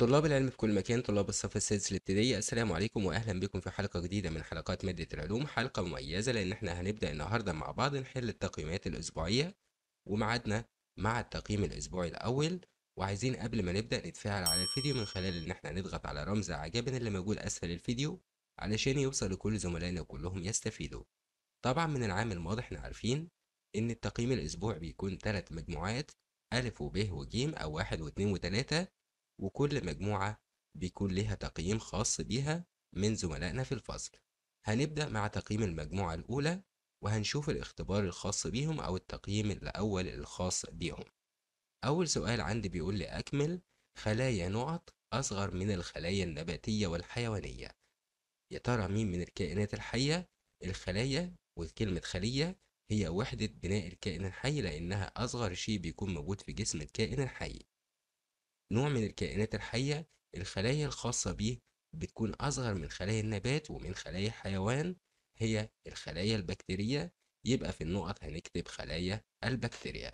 طلاب العلم في كل مكان طلاب الصف السادس الابتدائي السلام عليكم واهلا بكم في حلقه جديده من حلقات ماده العلوم حلقه مميزه لان احنا هنبدا النهارده مع بعض نحل التقييمات الاسبوعيه وميعادنا مع التقييم الاسبوعي الاول وعايزين قبل ما نبدا نتفاعل على الفيديو من خلال ان احنا نضغط على رمز اعجابنا اللي موجود اسفل الفيديو علشان يوصل لكل زملائنا وكلهم يستفيدوا طبعا من العام الماضي احنا عارفين ان التقييم الاسبوعي بيكون ثلاث مجموعات أ وب وج أو واحد واتنين وتلاتة وكل مجموعة بيكون لها تقييم خاص بيها من زملائنا في الفصل هنبدأ مع تقييم المجموعة الأولى وهنشوف الاختبار الخاص بيهم أو التقييم الأول الخاص بيهم أول سؤال عندي بيقول لي أكمل خلايا نقط أصغر من الخلايا النباتية والحيوانية يا ترى مين من الكائنات الحية الخلايا وكلمة خلية هي وحدة بناء الكائن الحي لأنها أصغر شيء بيكون موجود في جسم الكائن الحي نوع من الكائنات الحية الخلايا الخاصة به بتكون أصغر من خلايا النبات ومن خلايا الحيوان هي الخلايا البكتيرية يبقى في النقط هنكتب خلايا البكتيريا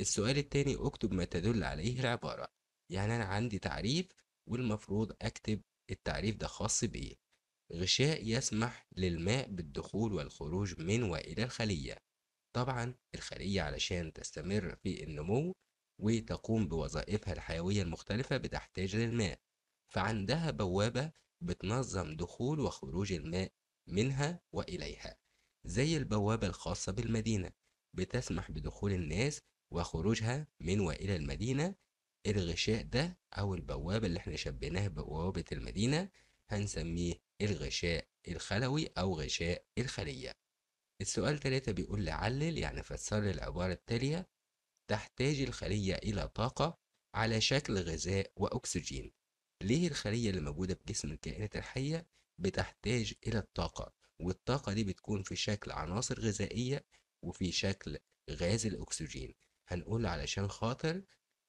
السؤال التاني اكتب ما تدل عليه العبارة يعني أنا عندي تعريف والمفروض أكتب التعريف ده خاص بإيه غشاء يسمح للماء بالدخول والخروج من وإلى الخلية طبعا الخلية علشان تستمر في النمو وتقوم بوظائفها الحيوية المختلفة بتحتاج للماء فعندها بوابة بتنظم دخول وخروج الماء منها وإليها زي البوابة الخاصة بالمدينة بتسمح بدخول الناس وخروجها من وإلى المدينة الغشاء ده أو البوابة اللي احنا شبيناها ببوابة المدينة هنسميه الغشاء الخلوي أو غشاء الخلية السؤال ثلاثة بيقول لعلل علل يعني فسر العبارة التالية تحتاج الخلية إلى طاقة على شكل غذاء وأكسجين ليه الخلية اللي موجودة في جسم الكائنات الحية بتحتاج إلى الطاقة والطاقة دي بتكون في شكل عناصر غذائية وفي شكل غاز الأكسجين هنقول علشان خاطر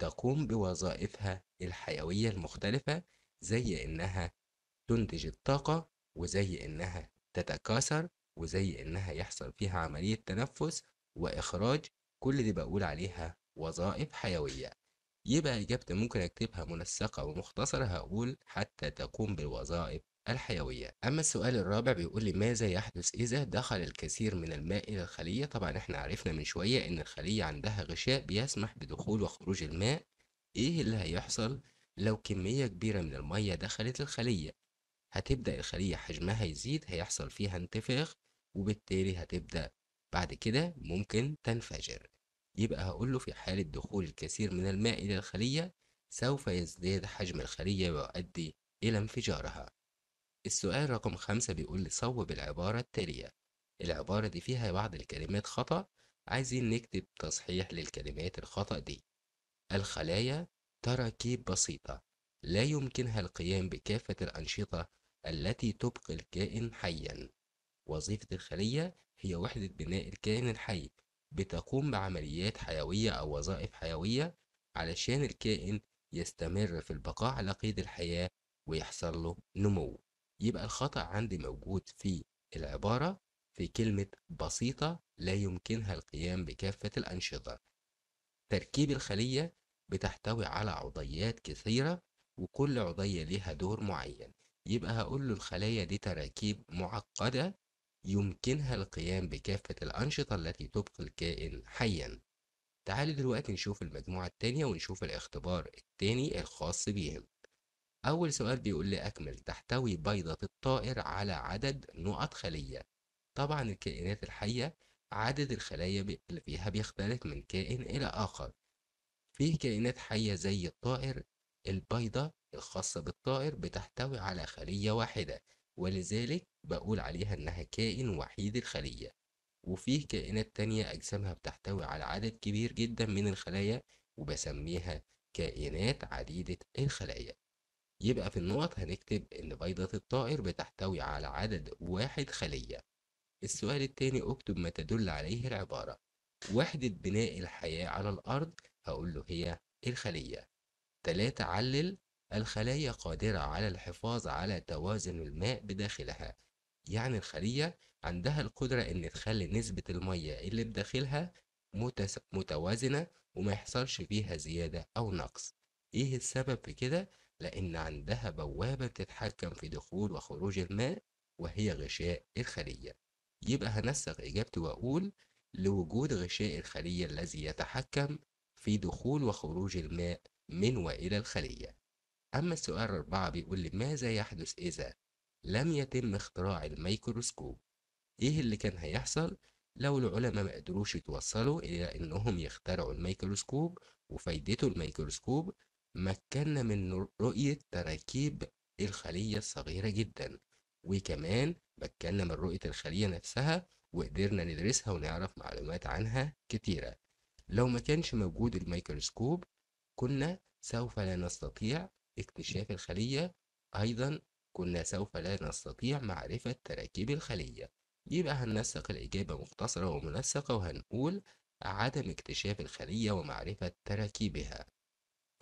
تقوم بوظائفها الحيوية المختلفة زي إنها تنتج الطاقة وزي إنها تتكاثر وزي إنها يحصل فيها عملية تنفس وإخراج كل دي بقول عليها وظائف حيوية يبقى إجابتي ممكن أكتبها منسقة ومختصرة هقول حتى تقوم بالوظائف الحيوية أما السؤال الرابع بيقول لي ماذا يحدث إذا دخل الكثير من الماء إلى الخلية طبعا إحنا عرفنا من شوية إن الخلية عندها غشاء بيسمح بدخول وخروج الماء إيه اللي هيحصل لو كمية كبيرة من المية دخلت الخلية هتبدأ الخلية حجمها يزيد هيحصل فيها انتفاخ وبالتالي هتبدأ بعد كده ممكن تنفجر يبقى هقول له في حالة دخول الكثير من الماء إلى الخلية سوف يزداد حجم الخلية ويؤدي إلى انفجارها السؤال رقم خمسة بيقول لي صوب العبارة التالية العبارة دي فيها بعض الكلمات خطأ عايزين نكتب تصحيح للكلمات الخطأ دي الخلايا تراكيب بسيطة لا يمكنها القيام بكافة الأنشطة التي تبقي الكائن حيا وظيفة الخلية هي وحدة بناء الكائن الحي بتقوم بعمليات حيوية أو وظائف حيوية علشان الكائن يستمر في البقاء على قيد الحياة ويحصل له نمو يبقى الخطأ عندي موجود في العبارة في كلمة بسيطة لا يمكنها القيام بكافة الأنشطة تركيب الخلية بتحتوي على عضيات كثيرة وكل عضية لها دور معين يبقى هقول له الخلايا دي تراكيب معقدة يمكنها القيام بكافة الأنشطة التي تبقي الكائن حيًا. تعالوا دلوقتي نشوف المجموعة التانية ونشوف الاختبار التاني الخاص بيهم. أول سؤال بيقول لي أكمل تحتوي بيضة الطائر على عدد نقط خلية. طبعا الكائنات الحية عدد الخلايا اللي فيها بيختلف من كائن إلى آخر. في كائنات حية زي الطائر البيضة الخاصة بالطائر بتحتوي على خلية واحدة ولذلك بقول عليها إنها كائن وحيد الخلية وفيه كائنات تانية أجسامها بتحتوي على عدد كبير جدا من الخلايا وبسميها كائنات عديدة الخلايا يبقى في النقط هنكتب إن بيضة الطائر بتحتوي على عدد واحد خلية السؤال التاني اكتب ما تدل عليه العبارة وحدة بناء الحياة على الأرض هقول له هي الخلية تلاتة علل الخلايا قادرة على الحفاظ على توازن الماء بداخلها يعني الخلية عندها القدرة إن تخلي نسبة المية اللي بداخلها متس... متوازنة وما يحصلش فيها زيادة أو نقص إيه السبب في كده؟ لأن عندها بوابة بتتحكم في دخول وخروج الماء وهي غشاء الخلية يبقى هنسق إجابتي وأقول لوجود غشاء الخلية الذي يتحكم في دخول وخروج الماء من وإلى الخلية أما السؤال أربعة بيقول لي ماذا يحدث إذا لم يتم اختراع الميكروسكوب إيه اللي كان هيحصل لو العلماء ما قدروش يتوصلوا إلى إنهم يخترعوا الميكروسكوب وفايدته الميكروسكوب مكننا من رؤية تراكيب الخلية الصغيرة جدا وكمان مكننا من رؤية الخلية نفسها وقدرنا ندرسها ونعرف معلومات عنها كتيرة لو ما كانش موجود الميكروسكوب كنا سوف لا نستطيع اكتشاف الخلية أيضا كنا سوف لا نستطيع معرفة تراكيب الخلية يبقى هننسق الإجابة مختصرة ومنسقة وهنقول عدم اكتشاف الخلية ومعرفة تراكيبها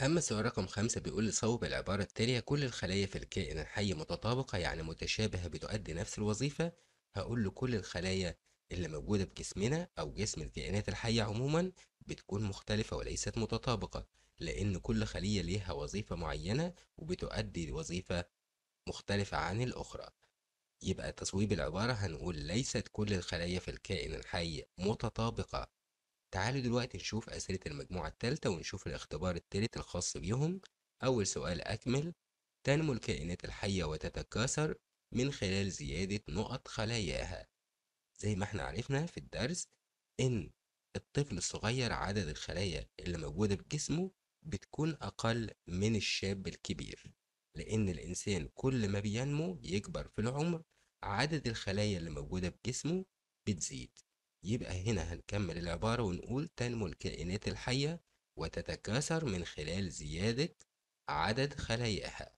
أما سؤال رقم خمسة بيقول صوب العبارة التالية كل الخلايا في الكائن الحي متطابقة يعني متشابهة بتؤدي نفس الوظيفة هقول له كل الخلايا اللي موجودة بجسمنا أو جسم الكائنات الحية عموما بتكون مختلفة وليست متطابقة لأن كل خلية ليها وظيفة معينة وبتؤدي وظيفة مختلفة عن الأخرى يبقى تصويب العبارة هنقول ليست كل الخلايا في الكائن الحي متطابقة تعالوا دلوقتي نشوف أسئلة المجموعة التالتة ونشوف الاختبار التالت الخاص بيهم أول سؤال أكمل تنمو الكائنات الحية وتتكاثر من خلال زيادة نقط خلاياها زي ما احنا عرفنا في الدرس إن الطفل الصغير عدد الخلايا اللي موجودة في جسمه بتكون أقل من الشاب الكبير لأن الإنسان كل ما بينمو يكبر في العمر عدد الخلايا اللي موجودة في جسمه بتزيد يبقى هنا هنكمل العبارة ونقول تنمو الكائنات الحية وتتكاثر من خلال زيادة عدد خلاياها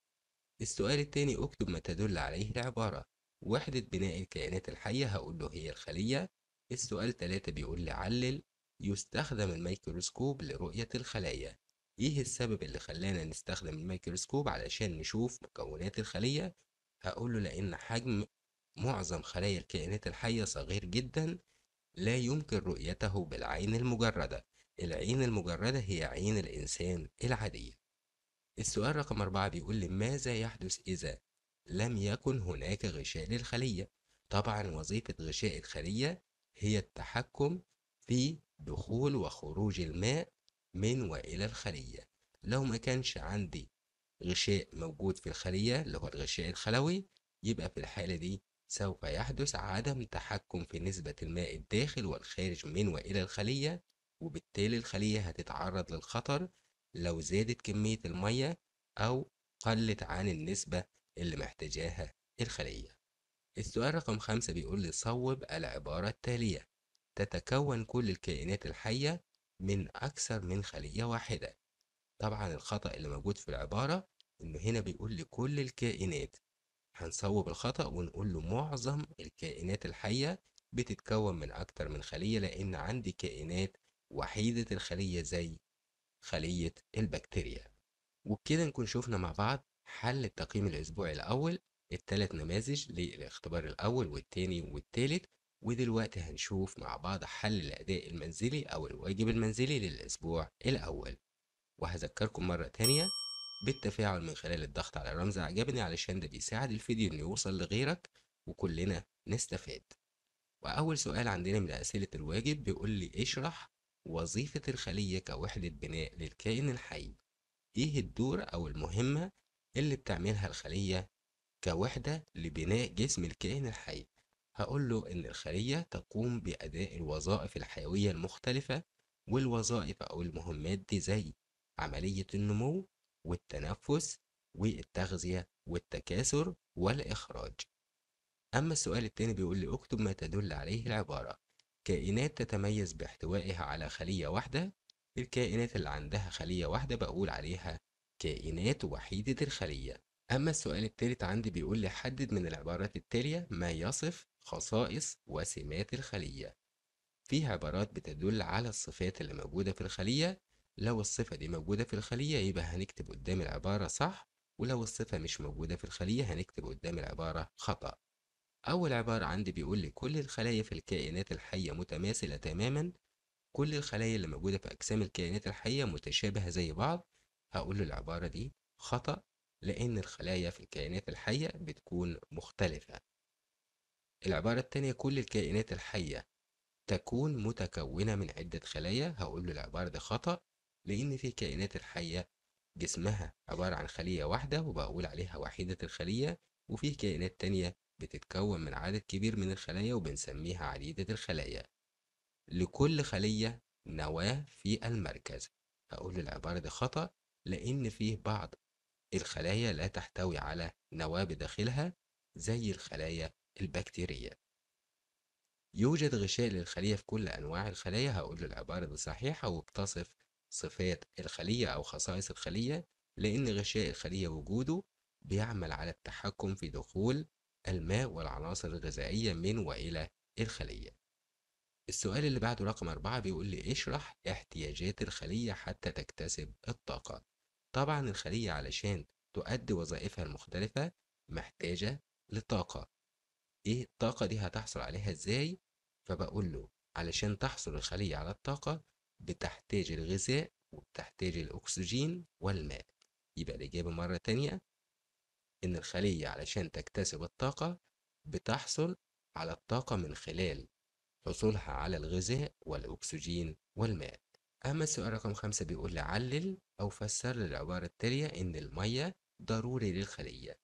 السؤال التاني اكتب ما تدل عليه العبارة وحدة بناء الكائنات الحية هقول له هي الخلية السؤال تلاتة بيقول لي علل يستخدم الميكروسكوب لرؤية الخلايا ايه السبب اللي خلانا نستخدم الميكروسكوب علشان نشوف مكونات الخلية هقول له لأن حجم معظم خلايا الكائنات الحية صغير جدا لا يمكن رؤيته بالعين المجردة العين المجردة هي عين الإنسان العادية السؤال رقم أربعة بيقول لي ماذا يحدث إذا لم يكن هناك غشاء للخلية طبعا وظيفة غشاء الخلية هي التحكم في دخول وخروج الماء من وإلى الخلية لو ما كانش عندي غشاء موجود في الخلية اللي هو الغشاء الخلوي يبقى في الحالة دي سوف يحدث عدم تحكم في نسبة الماء الداخل والخارج من وإلى الخلية وبالتالي الخلية هتتعرض للخطر لو زادت كمية المية أو قلت عن النسبة اللي محتاجاها الخلية السؤال رقم خمسة بيقول لي صوب العبارة التالية تتكون كل الكائنات الحية من أكثر من خلية واحدة طبعا الخطأ اللي موجود في العبارة إنه هنا بيقول لكل الكائنات هنصوب الخطأ ونقول له معظم الكائنات الحية بتتكون من أكثر من خلية لأن عندي كائنات وحيدة الخلية زي خلية البكتيريا وبكده نكون شفنا مع بعض حل التقييم الأسبوعي الأول التلات نماذج للاختبار الأول والتاني والتالت ودلوقتي هنشوف مع بعض حل الأداء المنزلي أو الواجب المنزلي للأسبوع الأول وهذكركم مرة تانية بالتفاعل من خلال الضغط على رمز أعجبني علشان ده بيساعد الفيديو إنه يوصل لغيرك وكلنا نستفاد وأول سؤال عندنا من أسئلة الواجب بيقول لي اشرح وظيفة الخلية كوحدة بناء للكائن الحي إيه الدور أو المهمة اللي بتعملها الخلية كوحدة لبناء جسم الكائن الحي هقول له إن الخلية تقوم بأداء الوظائف الحيوية المختلفة والوظائف أو المهمات دي زي عملية النمو والتنفس والتغذية والتكاثر والإخراج أما السؤال التاني بيقول لي اكتب ما تدل عليه العبارة كائنات تتميز باحتوائها على خلية واحدة الكائنات اللي عندها خلية واحدة بقول عليها كائنات وحيدة الخلية أما السؤال التالت عندي بيقول لي حدد من العبارات التالية ما يصف خصائص وسمات الخلية فيها عبارات بتدل على الصفات اللي موجودة في الخلية لو الصفة دي موجودة في الخلية يبقى هنكتب قدام العبارة صح ولو الصفة مش موجودة في الخلية هنكتب قدام العبارة خطأ أول عبارة عندي بيقول لي كل الخلايا في الكائنات الحية متماثلة تماما كل الخلايا اللي موجودة في أجسام الكائنات الحية متشابهة زي بعض هقول له العبارة دي خطأ لأن الخلايا في الكائنات الحية بتكون مختلفة العبارة التانية كل الكائنات الحية تكون متكونة من عدة خلايا هقول له العبارة دي خطأ لأن في الكائنات الحية جسمها عبارة عن خلية واحدة وبقول عليها وحيدة الخلية وفي كائنات تانية بتتكون من عدد كبير من الخلايا وبنسميها عديدة الخلايا لكل خلية نواة في المركز هقول العبارة دي خطأ لأن فيه بعض الخلايا لا تحتوي على نواة بداخلها زي الخلايا البكتيرية يوجد غشاء للخلية في كل أنواع الخلايا هقول العبارة الصحيحة وبتصف صفات الخلية أو خصائص الخلية لأن غشاء الخلية وجوده بيعمل على التحكم في دخول الماء والعناصر الغذائية من وإلى الخلية السؤال اللي بعده رقم أربعة بيقول لي اشرح احتياجات الخلية حتى تكتسب الطاقة طبعا الخلية علشان تؤدي وظائفها المختلفة محتاجة للطاقة ايه الطاقه دي هتحصل عليها ازاي فبقول له علشان تحصل الخليه على الطاقه بتحتاج الغذاء وبتحتاج الاكسجين والماء يبقى الاجابه مره تانية ان الخليه علشان تكتسب الطاقه بتحصل على الطاقه من خلال حصولها على الغذاء والأكسجين والماء أما السؤال رقم خمسة بيقول لي علل أو فسر للعبارة التالية إن المية ضروري للخلية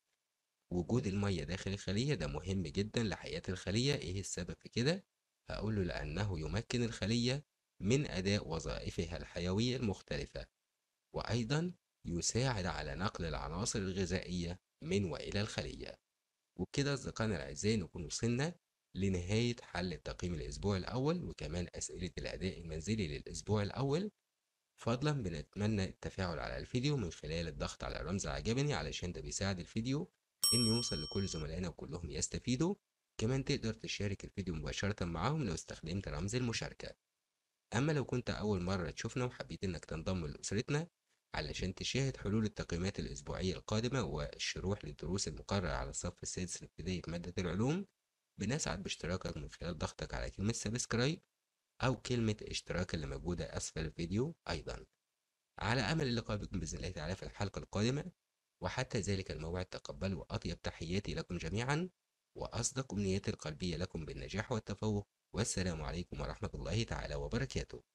وجود المية داخل الخلية ده مهم جدا لحياة الخلية إيه السبب في كده؟ هقوله لأنه يمكن الخلية من أداء وظائفها الحيوية المختلفة وأيضا يساعد على نقل العناصر الغذائية من وإلى الخلية وبكده أصدقائنا الأعزاء نكون وصلنا لنهاية حل التقييم الأسبوع الأول وكمان أسئلة الأداء المنزلي للأسبوع الأول فضلا بنتمنى التفاعل على الفيديو من خلال الضغط على رمز عجبني علشان ده بيساعد الفيديو إن يوصل لكل زملائنا وكلهم يستفيدوا كمان تقدر تشارك الفيديو مباشرة معاهم لو استخدمت رمز المشاركة أما لو كنت أول مرة تشوفنا وحبيت إنك تنضم لأسرتنا علشان تشاهد حلول التقييمات الأسبوعية القادمة والشروح للدروس المقررة على الصف السادس الابتدائي في مادة العلوم بنسعد باشتراكك من خلال ضغطك على كلمة سبسكرايب أو كلمة اشتراك اللي موجودة أسفل الفيديو أيضا على أمل اللقاء بكم بإذن الله تعالى في الحلقة القادمة وحتى ذلك الموعد تقبلوا أطيب تحياتي لكم جميعا وأصدق أمنياتي القلبية لكم بالنجاح والتفوق والسلام عليكم ورحمة الله تعالى وبركاته